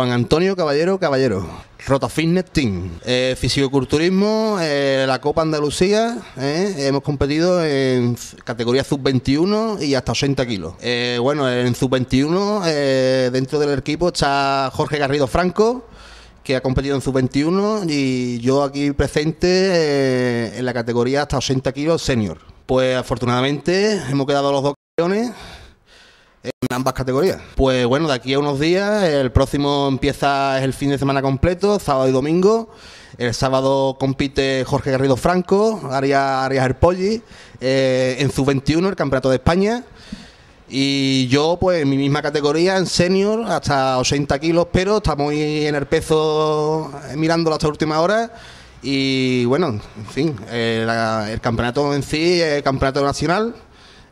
Juan Antonio Caballero Caballero. Rota Fitness Team, eh, fisicoculturismo, eh, la Copa Andalucía, eh, hemos competido en categoría sub-21 y hasta 80 kilos. Eh, bueno, en sub-21 dentro del equipo está Jorge Garrido Franco, que ha competido en sub-21 y yo aquí presente en la categoría hasta 80 kilos senior. Pues afortunadamente hemos quedado los dos campeones en ambas categorías. Pues bueno, de aquí a unos días, el próximo empieza el fin de semana completo, sábado y domingo. El sábado compite Jorge Garrido Franco, Arias, Aria Erpolli, eh, en sub 21, el Campeonato de España. Y yo, pues en mi misma categoría, en senior, hasta 80 kilos, pero estamos en el peso eh, mirando hasta últimas horas Y bueno, en fin, eh, el campeonato en sí es el campeonato nacional,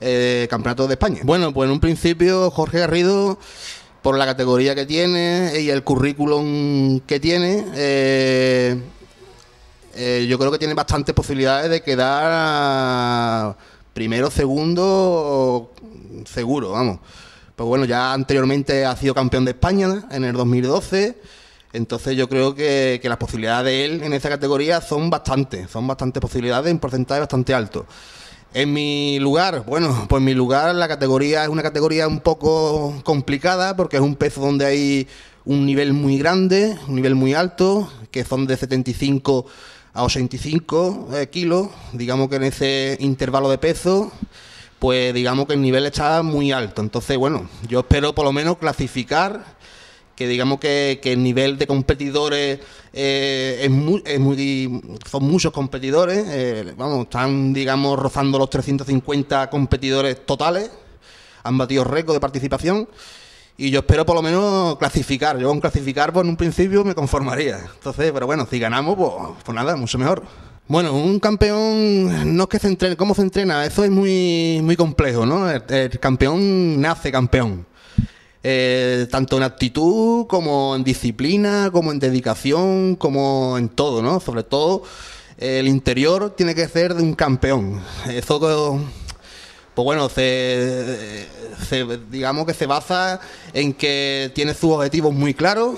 eh, campeonato de España. Bueno, pues en un principio Jorge Garrido por la categoría que tiene y el currículum que tiene, eh, eh, yo creo que tiene bastantes posibilidades de quedar primero, segundo, seguro, vamos. Pues bueno, ya anteriormente ha sido campeón de España en el 2012, entonces yo creo que, las posibilidades de él en esa categoría son bastantes, son bastantes posibilidades, en porcentaje bastante alto. En mi lugar, bueno, pues mi lugar, la categoría es una categoría un poco complicada porque es un peso donde hay un nivel muy grande, un nivel muy alto, que son de 75 a 85 eh, kilos, digamos que en ese intervalo de peso, pues digamos que el nivel está muy alto. Entonces, bueno, yo espero por lo menos clasificar que digamos que, el nivel de competidores eh, es, muy, son muchos competidores, eh, vamos, están, digamos, rozando los 350 competidores totales, han batido récord de participación. Y yo espero por lo menos clasificar. Yo con clasificar, pues, en un principio me conformaría. Entonces, pero bueno, si ganamos, pues, pues, nada, mucho mejor. Bueno, un campeón no es que se entrene, cómo se entrena, eso es muy, complejo, ¿no? el campeón nace campeón. Eh, tanto en actitud como en disciplina, como en dedicación, como en todo, ¿no? Sobre todo el interior tiene que ser de un campeón. Eso, pues bueno, digamos que se basa en que tiene sus objetivos muy claros,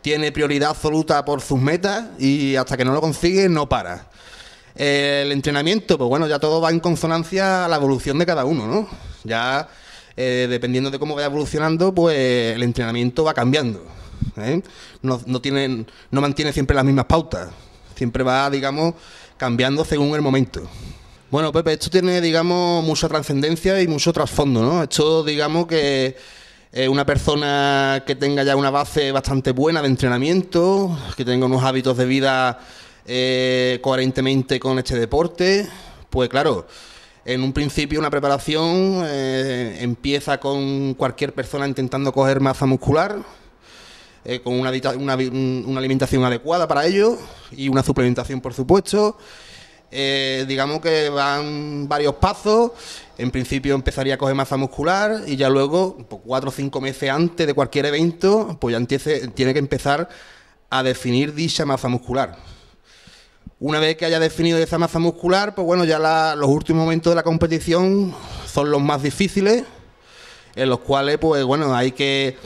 tiene prioridad absoluta por sus metas y hasta que no lo consigue no para. El entrenamiento, pues bueno, ya todo va en consonancia a la evolución de cada uno, ¿no? Ya eh, dependiendo de cómo vaya evolucionando, pues el entrenamiento va cambiando. ¿eh? No, no, no mantiene siempre las mismas pautas, siempre va, digamos, cambiando según el momento. Bueno, Pepe, esto tiene, digamos, mucha trascendencia y mucho trasfondo, ¿no? Esto, digamos, que una persona que tenga ya una base bastante buena de entrenamiento, que tenga unos hábitos de vida eh, coherentemente con este deporte, pues claro, en un principio una preparación eh, empieza con cualquier persona intentando coger masa muscular, eh, con una, alimentación adecuada para ello y una suplementación, por supuesto. Eh, digamos que van varios pasos. En principio empezaría a coger masa muscular y ya luego, pues, cuatro o cinco meses antes de cualquier evento, pues ya tiene que empezar a definir dicha masa muscular una vez que haya definido esa masa muscular, pues bueno, ya los últimos momentos de la competición son los más difíciles, en los cuales, pues bueno, hay que,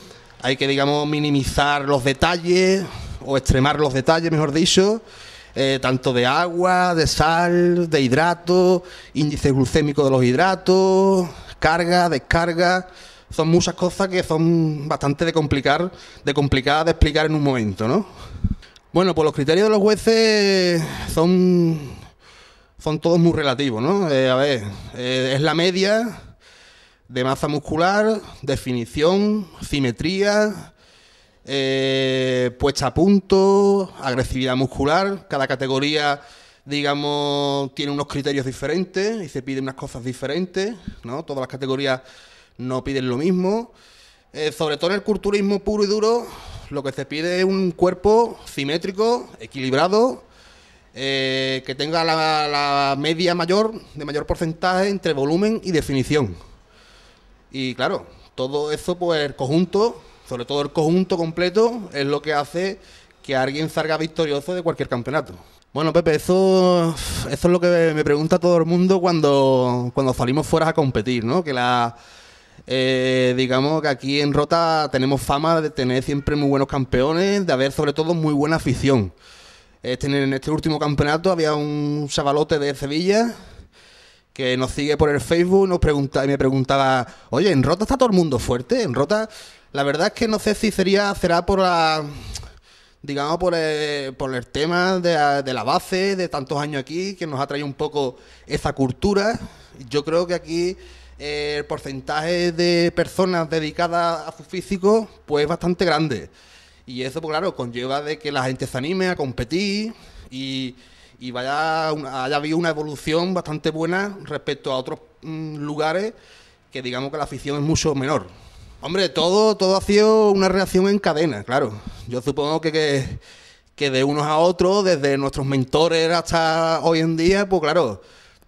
hay que digamos, minimizar los detalles o extremar los detalles, mejor dicho, eh, tanto de agua, de sal, de hidratos, índice glucémico de los hidratos, carga, descarga. Son muchas cosas que son bastante de complicar, de complicadas de explicar en un momento, ¿no? Bueno, pues los criterios de los jueces son, son todos muy relativos, ¿no? Eh, a ver, eh, es la media de masa muscular, definición, simetría, eh, puesta a punto, agresividad muscular. Cada categoría, digamos, tiene unos criterios diferentes y se piden unas cosas diferentes, ¿no? Todas las categorías no piden lo mismo. sobre todo en el culturismo puro y duro, lo que se pide es un cuerpo simétrico, equilibrado, eh, que tenga la, media mayor, de mayor porcentaje entre volumen y definición. Y claro, todo eso, pues el conjunto, sobre todo el conjunto completo, es lo que hace que alguien salga victorioso de cualquier campeonato. Bueno, Pepe, eso, eso es lo que me pregunta todo el mundo cuando, cuando salimos fuera a competir, ¿no? Que la eh, digamos que aquí en Rota tenemos fama de tener siempre muy buenos campeones, de haber sobre todo muy buena afición. Este, en este último campeonato había un chavalote de Sevilla que nos sigue por el Facebook nos pregunta, y me preguntaba, oye, en Rota está todo el mundo fuerte, en Rota la verdad es que no sé si sería, será por la, digamos, por el, eh, por el tema de, de, la base, de tantos años aquí, que nos ha traído un poco esa cultura. Yo creo que aquí el porcentaje de personas dedicadas a su físico pues bastante grande. Y eso, pues claro, conlleva de que la gente se anime a competir y, vaya, haya habido una evolución bastante buena respecto a otros mm, lugares que digamos que la afición es mucho menor. Hombre, todo, todo ha sido una reacción en cadena, claro. Yo supongo que, que de unos a otros, desde nuestros mentores hasta hoy en día, pues claro,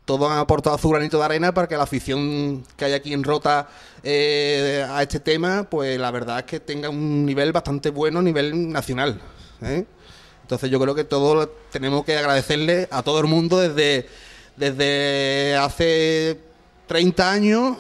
todos han aportado su granito de arena para que la afición que hay aquí en Rota eh, a este tema, pues la verdad es que tenga un nivel bastante bueno a nivel nacional. ¿eh? Entonces yo creo que todos tenemos que agradecerle a todo el mundo desde, desde hace 30 años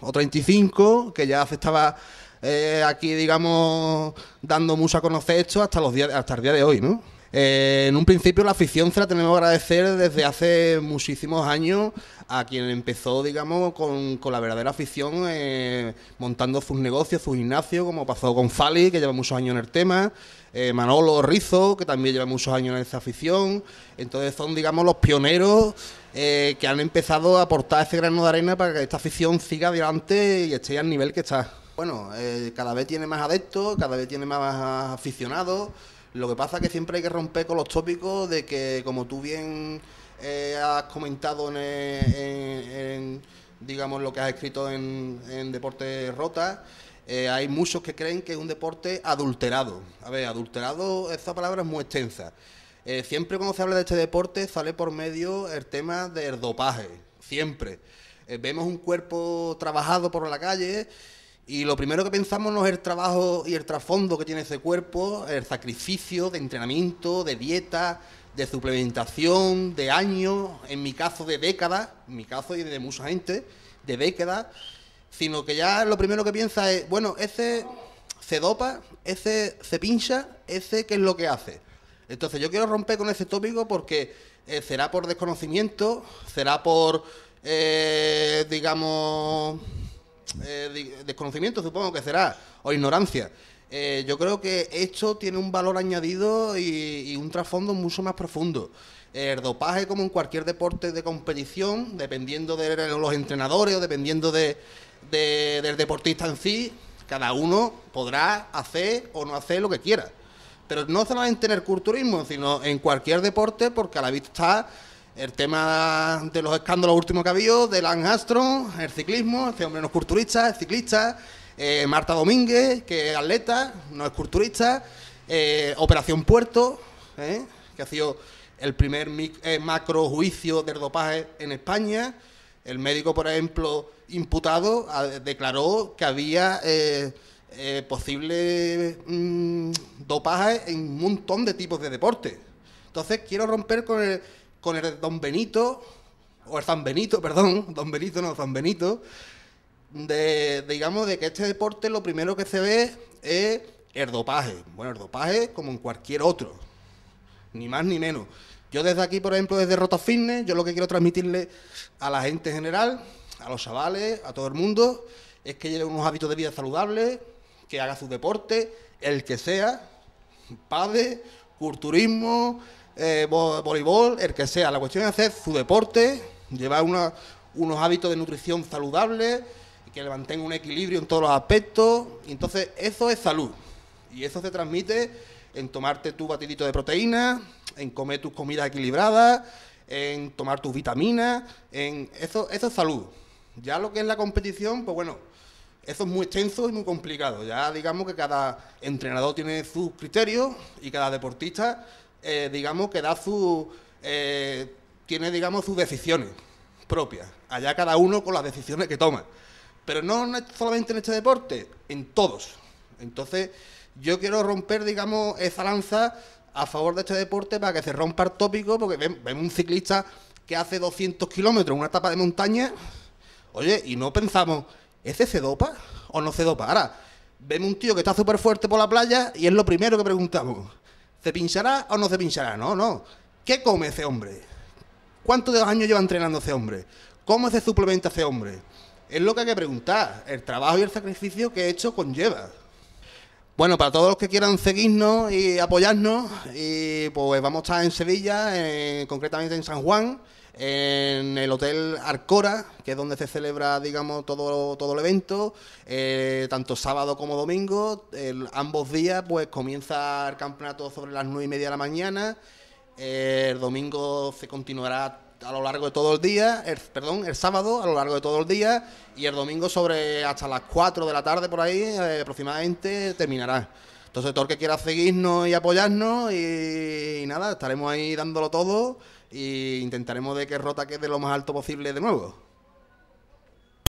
o 35, que ya se estaba eh, aquí, digamos, dando mucho a conocer esto hasta, los días, hasta el día de hoy, ¿no? Eh, en un principio la afición se la tenemos que agradecer desde hace muchísimos años a quien empezó, digamos, con, la verdadera afición eh, montando sus negocios, sus gimnasios, como pasó con Fali, que lleva muchos años en el tema, eh, Manolo Rizo, que también lleva muchos años en esa afición. Entonces son, digamos, los pioneros que han empezado a aportar ese grano de arena para que esta afición siga adelante y esté al nivel que está. Bueno, cada vez tiene más adeptos, cada vez tiene más aficionados. Lo que pasa es que siempre hay que romper con los tópicos de que, como tú bien eh, has comentado en, digamos, lo que has escrito en, en Deporte Rota, eh, hay muchos que creen que es un deporte adulterado. A ver, adulterado, esa palabra es muy extensa. Eh, siempre cuando se habla de este deporte sale por medio el tema del dopaje, siempre. vemos un cuerpo trabajado por la calle y lo primero que pensamos no es el trabajo y el trasfondo que tiene ese cuerpo, el sacrificio de entrenamiento, de dieta, de suplementación, de años, en mi caso de décadas, en mi caso y de mucha gente, de décadas, sino que ya lo primero que piensa es, bueno, ese se dopa, ese se pincha, ese qué es lo que hace. Entonces yo quiero romper con ese tópico porque eh, será por desconocimiento, será por, eh, digamos eh, desconocimiento, supongo que será, o ignorancia. Eh, yo creo que esto tiene un valor añadido y, un trasfondo mucho más profundo. El dopaje, como en cualquier deporte de competición, dependiendo de los entrenadores o dependiendo de, del deportista en sí, cada uno podrá hacer o no hacer lo que quiera. Pero no solamente en el culturismo, sino en cualquier deporte, porque a la vista el tema de los escándalos últimos que ha habido, de Lance el ciclismo, este hombre no es culturista, es ciclista, eh, Marta Domínguez, que es atleta, no es culturista, eh, Operación Puerto, eh, que ha sido el primer macro juicio del dopaje en España. El médico, por ejemplo, imputado, declaró que había posible mm, dopaje en un montón de tipos de deportes. Entonces, quiero romper con el con el Don Benito, o el San Benito, perdón, Don Benito no, San Benito, de, digamos, de que este deporte lo primero que se ve es el Bueno, el dopaje como en cualquier otro, ni más ni menos. Yo desde aquí, por ejemplo, desde Roto Fitness, yo lo que quiero transmitirle a la gente en general, a los chavales, a todo el mundo, es que lleven unos hábitos de vida saludables, que haga su deporte, el que sea, padre, culturismo, eh, voleibol, el que sea. La cuestión es hacer su deporte, llevar unos hábitos de nutrición saludables, que le mantenga un equilibrio en todos los aspectos. Y entonces, eso es salud. Y eso se transmite en tomarte tu batidito de proteína, en comer tus comidas equilibradas, en tomar tus vitaminas, en eso, eso es salud. Ya lo que es la competición, pues bueno, eso es muy extenso y muy complicado. Ya digamos que cada entrenador tiene sus criterios y cada deportista eh, digamos, que da su... Eh, tiene, digamos, sus decisiones propias. Allá cada uno con las decisiones que toma. Pero no solamente en este deporte, en todos. Entonces, yo quiero romper, digamos, esa lanza a favor de este deporte para que se rompa el tópico, porque vemos un ciclista que hace 200 kilómetros en una etapa de montaña, oye, y no pensamos, ¿ese se dopa o no se dopa? Ahora, vemos un tío que está súper fuerte por la playa y es lo primero que preguntamos. ¿Se pinchará o no se pinchará? No, no. ¿Qué come ese hombre? ¿Cuántos de años lleva entrenando ese hombre? ¿Cómo se suplementa ese hombre? Es lo que hay que preguntar. El trabajo y el sacrificio que he hecho conlleva. Bueno, para todos los que quieran seguirnos y apoyarnos, y pues vamos a estar en Sevilla, concretamente en San Juan en el Hotel Arcora, que es donde se celebra, digamos, todo, todo el evento, eh, tanto sábado como domingo. ambos días, pues comienza el campeonato sobre las nueve y media de la mañana. el domingo se continuará a lo largo de todo el día, perdón, el sábado a lo largo de todo el día y el domingo sobre hasta las 4 de la tarde por ahí eh, aproximadamente terminará. Entonces todo el que quiera seguirnos y apoyarnos y nada, estaremos ahí dándolo todo ...y intentaremos de que Rota quede lo más alto posible de nuevo.